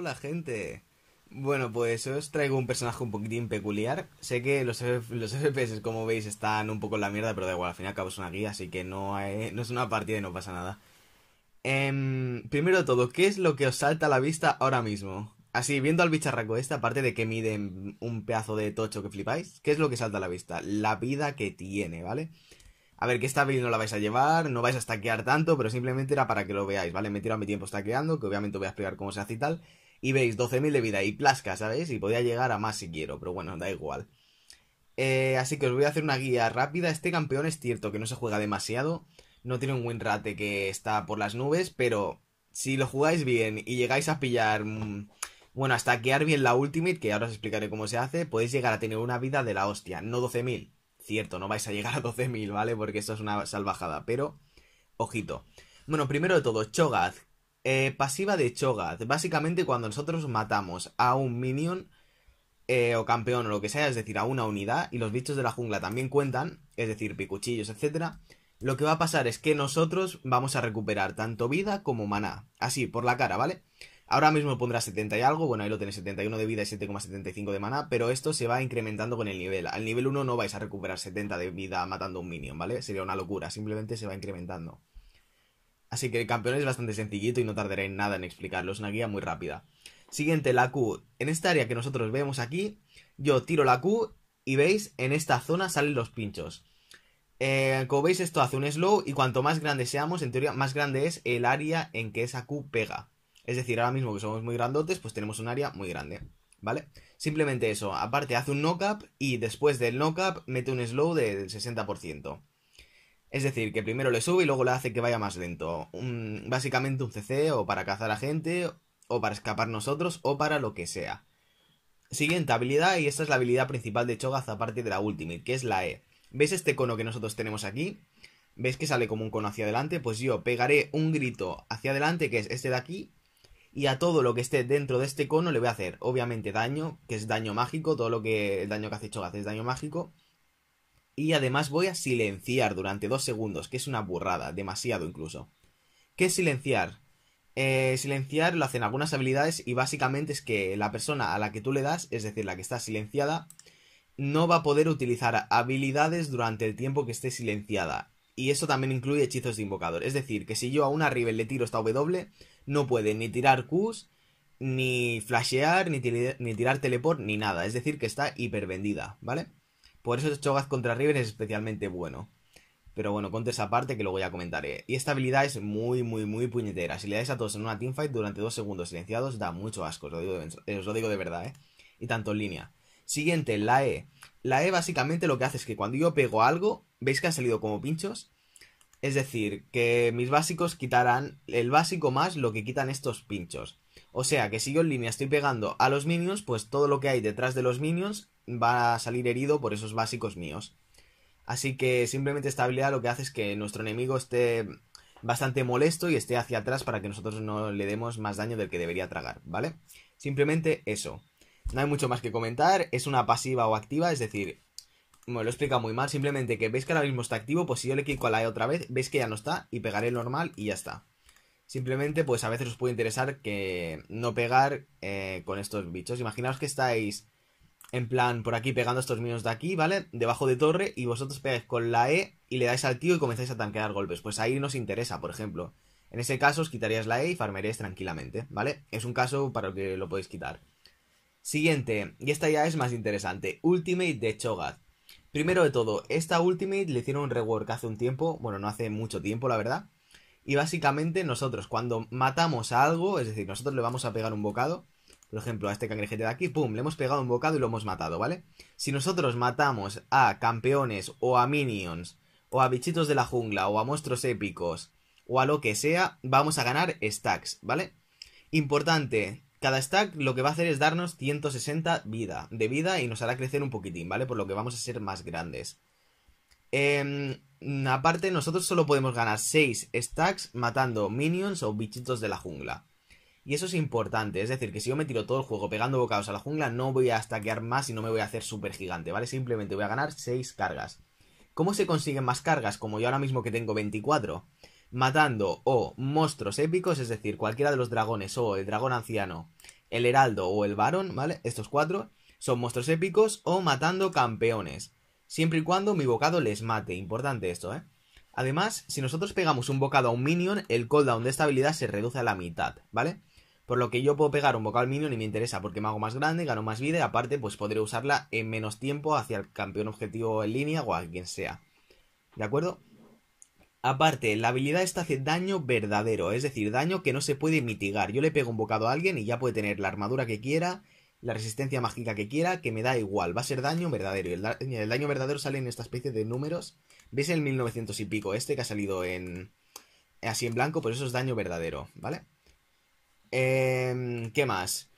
Hola gente. Bueno, pues os traigo un personaje un poquitín peculiar. Sé que los, FPS, como veis, están un poco en la mierda, pero da igual, al final acabo es una guía, así que no, es una partida y no pasa nada. Em, primero de todo, ¿qué es lo que os salta a la vista ahora mismo? Así, viendo al bicharraco este, aparte de que mide un pedazo de tocho que flipáis, ¿qué es lo que salta a la vista? La vida que tiene, ¿vale? A ver, que esta build no la vais a llevar, no vais a stackear tanto, pero simplemente era para que lo veáis, ¿vale? Me a mi tiempo stackeando, que obviamente voy a explicar cómo se hace y tal y veis 12.000 de vida y plasca, ¿sabéis? Y podía llegar a más si quiero, pero bueno, da igual. Eh, así que os voy a hacer una guía rápida. Este campeón es cierto que no se juega demasiado, no tiene un buen rate que está por las nubes, pero si lo jugáis bien y llegáis a pillar... Mm, bueno, hasta quedar bien la Ultimate, que ahora os explicaré cómo se hace, podéis llegar a tener una vida de la hostia, no 12.000. Cierto, no vais a llegar a 12.000, ¿vale? Porque eso es una salvajada, pero... Ojito. Bueno, primero de todo, chogaz eh, pasiva de Cho'Gath. Básicamente cuando nosotros matamos a un minion eh, o campeón o lo que sea, es decir, a una unidad, y los bichos de la jungla también cuentan, es decir, picuchillos, etc., lo que va a pasar es que nosotros vamos a recuperar tanto vida como maná. Así, por la cara, ¿vale? Ahora mismo pondrá 70 y algo, bueno, ahí lo tenéis, 71 de vida y 7,75 de maná, pero esto se va incrementando con el nivel. Al nivel 1 no vais a recuperar 70 de vida matando un minion, ¿vale? Sería una locura, simplemente se va incrementando. Así que el campeón es bastante sencillito y no tardaré en nada en explicarlo, es una guía muy rápida. Siguiente, la Q. En esta área que nosotros vemos aquí, yo tiro la Q y veis, en esta zona salen los pinchos. Eh, como veis, esto hace un slow y cuanto más grande seamos, en teoría, más grande es el área en que esa Q pega. Es decir, ahora mismo que somos muy grandotes, pues tenemos un área muy grande. ¿Vale? Simplemente eso. Aparte, hace un knock-up y después del knock-up mete un slow del 60%. Es decir, que primero le sube y luego le hace que vaya más lento. básicamente un CC o para cazar a gente, o para escapar nosotros, o para lo que sea. Siguiente habilidad, y esta es la habilidad principal de Cho'Gaz aparte de la Ultimate, que es la E. ¿Ves este cono que nosotros tenemos aquí? ¿Ves que sale como un cono hacia adelante? Pues yo pegaré un grito hacia adelante, que es este de aquí, y a todo lo que esté dentro de este cono le voy a hacer, obviamente, daño, que es daño mágico, todo lo que el daño que hace Cho'Gaz es daño mágico, y además voy a silenciar durante dos segundos, que es una burrada, demasiado incluso. ¿Qué es silenciar? Eh, silenciar lo hacen algunas habilidades y básicamente es que la persona a la que tú le das, es decir, la que está silenciada, no va a poder utilizar habilidades durante el tiempo que esté silenciada. Y eso también incluye hechizos de invocador. Es decir, que si yo a una rival le tiro esta W, no puede ni tirar Qs, ni flashear, ni, ni tirar teleport, ni nada. Es decir, que está hipervendida, ¿vale? Por eso Cho'Gath contra River es especialmente bueno. Pero bueno, conte esa parte que luego ya comentaré. Y esta habilidad es muy, muy, muy puñetera. Si le dais a todos en una teamfight durante dos segundos silenciados, da mucho asco. Os lo digo de, eh, os lo digo de verdad, ¿eh? Y tanto en línea. Siguiente, la E. La E básicamente lo que hace es que cuando yo pego algo, veis que han salido como pinchos. Es decir, que mis básicos quitarán el básico más lo que quitan estos pinchos. O sea que si yo en línea estoy pegando a los minions, pues todo lo que hay detrás de los minions va a salir herido por esos básicos míos. Así que simplemente esta habilidad lo que hace es que nuestro enemigo esté bastante molesto y esté hacia atrás para que nosotros no le demos más daño del que debería tragar, ¿vale? Simplemente eso. No hay mucho más que comentar, es una pasiva o activa, es decir, me lo he explicado muy mal, simplemente que veis que ahora mismo está activo, pues si yo le clico a la E otra vez, veis que ya no está y pegaré el normal y ya está. Simplemente, pues a veces os puede interesar que no pegar eh, con estos bichos. Imaginaos que estáis en plan por aquí pegando estos minions de aquí, ¿vale? Debajo de torre y vosotros pegáis con la E y le dais al tío y comenzáis a tanquear golpes. Pues ahí nos interesa, por ejemplo. En ese caso os quitarías la E y farmeréis tranquilamente, ¿vale? Es un caso para el que lo podéis quitar. Siguiente, y esta ya es más interesante, Ultimate de Cho'Gath. Primero de todo, esta Ultimate le hicieron un rework hace un tiempo, bueno, no hace mucho tiempo, la verdad y básicamente nosotros cuando matamos a algo, es decir, nosotros le vamos a pegar un bocado, por ejemplo, a este cangrejete de aquí, ¡pum!, le hemos pegado un bocado y lo hemos matado, ¿vale? Si nosotros matamos a campeones o a minions o a bichitos de la jungla o a monstruos épicos o a lo que sea, vamos a ganar stacks, ¿vale? Importante, cada stack lo que va a hacer es darnos 160 vida, de vida y nos hará crecer un poquitín, ¿vale? Por lo que vamos a ser más grandes. Eh, Mm, aparte, nosotros solo podemos ganar 6 stacks matando minions o bichitos de la jungla. Y eso es importante, es decir, que si yo me tiro todo el juego pegando bocados a la jungla, no voy a stackear más y no me voy a hacer super gigante, ¿vale? Simplemente voy a ganar 6 cargas. ¿Cómo se consiguen más cargas? Como yo ahora mismo que tengo 24. Matando o monstruos épicos, es decir, cualquiera de los dragones o el dragón anciano, el heraldo o el varón, ¿vale? Estos cuatro son monstruos épicos o matando campeones siempre y cuando mi bocado les mate. Importante esto, ¿eh? Además, si nosotros pegamos un bocado a un minion, el cooldown de esta habilidad se reduce a la mitad, ¿vale? Por lo que yo puedo pegar un bocado al minion y me interesa porque me hago más grande, gano más vida y aparte pues podré usarla en menos tiempo hacia el campeón objetivo en línea o a quien sea. ¿De acuerdo? Aparte, la habilidad esta hace daño verdadero, es decir, daño que no se puede mitigar. Yo le pego un bocado a alguien y ya puede tener la armadura que quiera, la resistencia mágica que quiera, que me da igual, va a ser daño verdadero. Y el, daño verdadero sale en esta especie de números. ¿Veis el 1900 y pico este que ha salido en así en blanco? Por pues eso es daño verdadero, ¿vale? Em, ¿Qué más?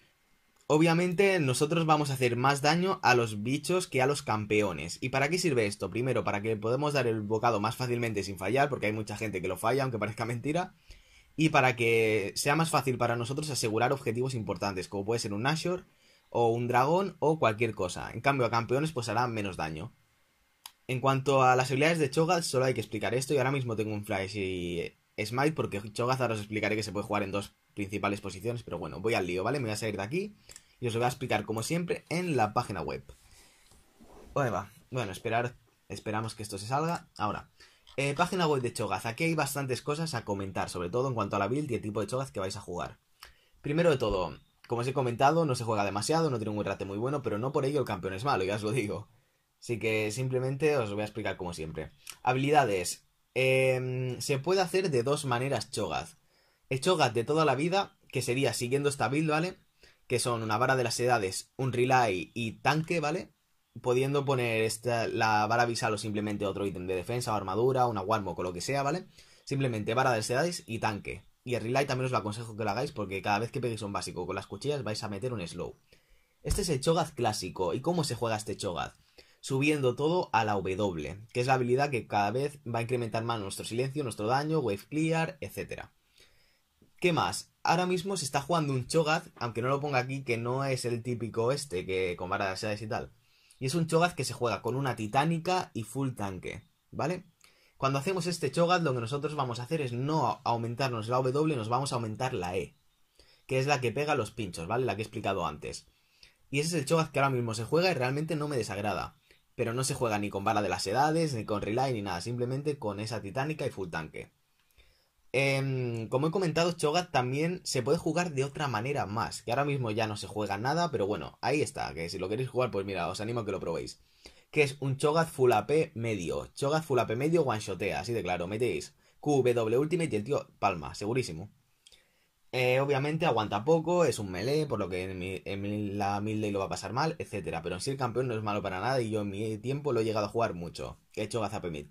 Obviamente nosotros vamos a hacer más daño a los bichos que a los campeones. ¿Y para qué sirve esto? Primero, para que podamos dar el bocado más fácilmente sin fallar, porque hay mucha gente que lo falla, aunque parezca mentira. Y para que sea más fácil para nosotros asegurar objetivos importantes, como puede ser un Nashor, o un dragón o cualquier cosa. En cambio, a campeones pues hará menos daño. En cuanto a las habilidades de Cho'Gath, solo hay que explicar esto y ahora mismo tengo un Flash y eh, Smite porque Cho'Gath ahora os explicaré que se puede jugar en dos principales posiciones, pero bueno, voy al lío, ¿vale? Me voy a salir de aquí y os lo voy a explicar como siempre en la página web. Bueno, Bueno, esperar, esperamos que esto se salga. Ahora, eh, página web de Cho'Gath. Aquí hay bastantes cosas a comentar, sobre todo en cuanto a la build y el tipo de Cho'Gath que vais a jugar. Primero de todo, como os he comentado, no se juega demasiado, no tiene un rate muy bueno, pero no por ello el campeón es malo, ya os lo digo. Así que simplemente os voy a explicar como siempre. Habilidades. Em, se puede hacer de dos maneras chogas El de toda la vida, que sería siguiendo esta build, ¿vale? Que son una vara de las edades, un relay y tanque, ¿vale? Pudiendo poner esta, la vara visal o simplemente otro ítem de defensa o armadura, una warmo o lo que sea, ¿vale? Simplemente vara de las edades y tanque. Y el relay también os lo aconsejo que lo hagáis porque cada vez que peguéis un básico con las cuchillas vais a meter un slow. Este es el Cho'Gath clásico. ¿Y cómo se juega este Cho'Gath? Subiendo todo a la W, que es la habilidad que cada vez va a incrementar más nuestro silencio, nuestro daño, wave clear, etc. ¿Qué más? Ahora mismo se está jugando un Cho'Gath, aunque no lo ponga aquí, que no es el típico este, que con varas y tal. Y es un Cho'Gath que se juega con una titánica y full tanque, ¿vale? Cuando hacemos este Chogat, lo que nosotros vamos a hacer es no aumentarnos la W, nos vamos a aumentar la E, que es la que pega los pinchos, ¿vale? La que he explicado antes. Y ese es el Chogat que ahora mismo se juega y realmente no me desagrada. Pero no se juega ni con bala de las edades, ni con relay, ni nada, simplemente con esa titánica y full tanque. Em, como he comentado, Chogat también se puede jugar de otra manera más, que ahora mismo ya no se juega nada, pero bueno, ahí está, que si lo queréis jugar, pues mira, os animo a que lo probéis que es un Cho'Gath Full AP medio. Cho'Gath Full AP medio one shotea, así de claro. Metéis QW Ultimate y el tío palma, segurísimo. Eh, obviamente aguanta poco, es un melee, por lo que en, la milde lo va a pasar mal, etc. Pero en sí el campeón no es malo para nada y yo en mi tiempo lo he llegado a jugar mucho. Cho'Gath AP mid.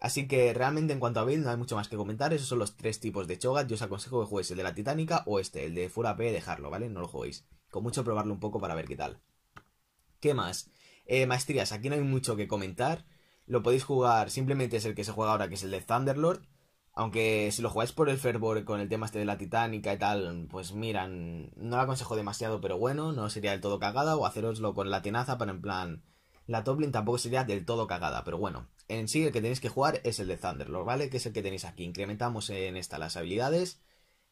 Así que realmente en cuanto a build no hay mucho más que comentar. Esos son los tres tipos de Cho'Gath. Yo os aconsejo que juguéis el de la Titánica o este, el de Full AP, dejarlo, ¿vale? No lo juguéis. Con mucho probarlo un poco para ver qué tal. ¿Qué más? Eh, maestrías, aquí no hay mucho que comentar. Lo podéis jugar, simplemente es el que se juega ahora, que es el de Thunderlord. Aunque si lo jugáis por el fervor con el tema este de la titánica y tal, pues miran, no lo aconsejo demasiado, pero bueno, no sería del todo cagada. O haceroslo con la tenaza para en plan. La Toplin tampoco sería del todo cagada, pero bueno. En sí, el que tenéis que jugar es el de Thunderlord, ¿vale? Que es el que tenéis aquí. Incrementamos en esta las habilidades.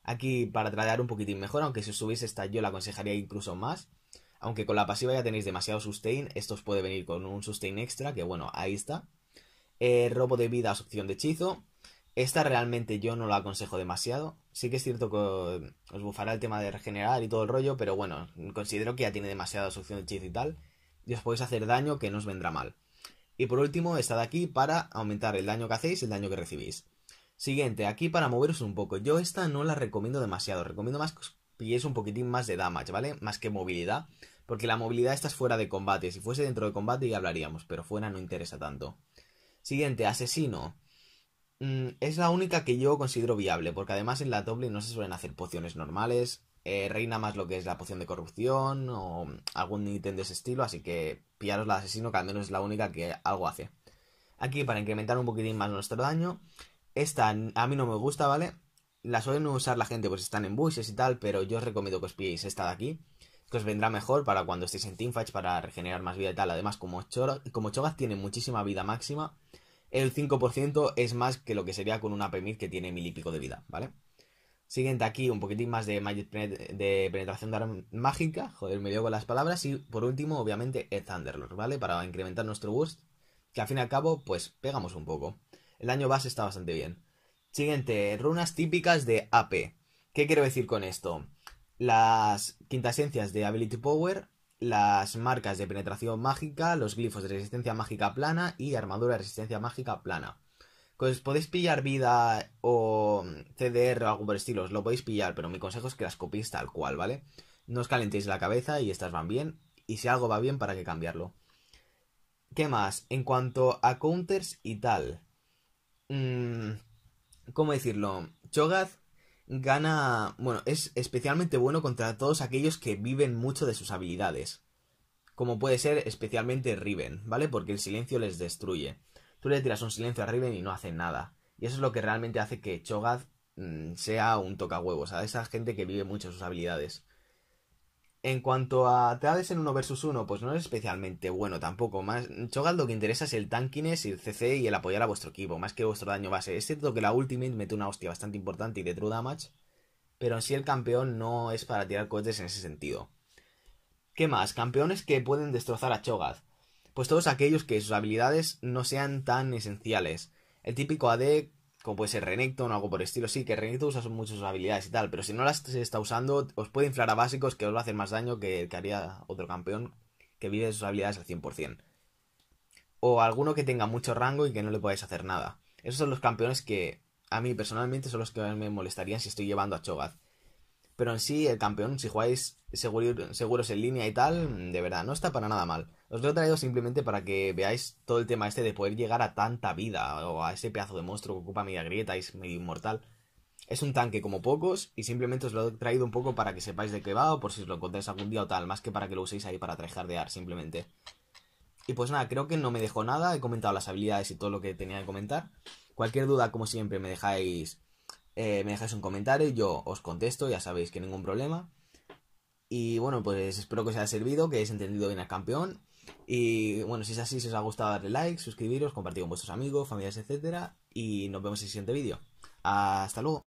Aquí para tradear un poquitín mejor, aunque si subís esta yo la aconsejaría incluso más. Aunque con la pasiva ya tenéis demasiado sustain, esto os puede venir con un sustain extra, que bueno, ahí está. Eh, robo de vida de hechizo. Esta realmente yo no la aconsejo demasiado. Sí que es cierto que eh, os bufará el tema de regenerar y todo el rollo, pero bueno, considero que ya tiene demasiada opción de hechizo y tal. Y os podéis hacer daño que no os vendrá mal. Y por último, esta de aquí para aumentar el daño que hacéis y el daño que recibís. Siguiente, aquí para moveros un poco. Yo esta no la recomiendo demasiado. Recomiendo más que os un poquitín más de damage, ¿vale? Más que movilidad. Porque la movilidad está fuera de combate. Si fuese dentro de combate ya hablaríamos, pero fuera no interesa tanto. Siguiente, asesino. Mm, es la única que yo considero viable, porque además en la doble no se suelen hacer pociones normales. Eh, reina más lo que es la poción de corrupción o algún ítem de ese estilo, así que pillaros la asesino, que al menos es la única que algo hace. Aquí, para incrementar un poquitín más nuestro daño, esta a mí no me gusta, ¿vale? La suelen usar la gente, pues están en bushes y tal, pero yo os recomiendo que os pilléis esta de aquí, que os vendrá mejor para cuando estéis en teamfights, para regenerar más vida y tal. Además, como, Chor como Chogas tiene muchísima vida máxima, el 5% es más que lo que sería con una mid que tiene mil y pico de vida, ¿vale? Siguiente aquí, un poquitín más de, de penetración de arma mágica. Joder, me dio con las palabras. Y por último, obviamente, el Thunderlord, ¿vale? Para incrementar nuestro boost. Que al fin y al cabo, pues pegamos un poco. El daño base está bastante bien. Siguiente, runas típicas de AP. ¿Qué quiero decir con esto? las quintasencias de Ability Power, las marcas de penetración mágica, los glifos de resistencia mágica plana y armadura de resistencia mágica plana. Pues podéis pillar vida o mm, CDR o algo por el estilo, lo podéis pillar, pero mi consejo es que las copiéis tal cual, ¿vale? No os calentéis la cabeza y estas van bien, y si algo va bien, ¿para qué cambiarlo? ¿Qué más? En cuanto a counters y tal. Mm, ¿Cómo decirlo? Cho'Gath gana, bueno, es especialmente bueno contra todos aquellos que viven mucho de sus habilidades. Como puede ser especialmente Riven, ¿vale? Porque el silencio les destruye. Tú le tiras un silencio a Riven y no hace nada. Y eso es lo que realmente hace que Cho'Gath mm, sea un tocahuevos, o sea, esa gente que vive mucho de sus habilidades. En cuanto a Teades en 1 versus 1, pues no es especialmente bueno tampoco. Más, Chogad lo que interesa es el tankiness, el CC y el apoyar a vuestro equipo, más que vuestro daño base. Es cierto que la Ultimate mete una hostia bastante importante y de True Damage, pero en sí el campeón no es para tirar cohetes en ese sentido. ¿Qué más? Campeones que pueden destrozar a Cho'Gath. Pues todos aquellos que sus habilidades no sean tan esenciales. El típico AD como puede ser Renekton o algo por el estilo. Sí, que Renekton usa mucho sus habilidades y tal, pero si no las está usando, os puede inflar a básicos que os va a hacer más daño que, que haría otro campeón que vive sus habilidades al 100%. O alguno que tenga mucho rango y que no le podáis hacer nada. Esos son los campeones que a mí personalmente son los que me molestarían si estoy llevando a Cho'Gath. Pero en sí, el campeón, si jugáis seguro, seguros en línea y tal, de verdad, no está para nada mal. Os lo he traído simplemente para que veáis todo el tema este de poder llegar a tanta vida o a ese pedazo de monstruo que ocupa media grieta y es medio inmortal. Es un tanque como pocos y simplemente os lo he traído un poco para que sepáis de qué va o por si os lo encontráis algún día o tal, más que para que lo uséis ahí para trajardear simplemente. Y pues nada, creo que no me dejó nada, he comentado las habilidades y todo lo que tenía que comentar. Cualquier duda, como siempre, me dejáis eh, me dejáis un comentario, yo os contesto, ya sabéis que ningún problema. Y bueno, pues espero que os haya servido, que hayáis entendido bien al campeón. Y bueno, si es así, si os ha gustado darle like, suscribiros, compartir con vuestros amigos, familias, etc, Y nos vemos en el siguiente vídeo. Hasta luego.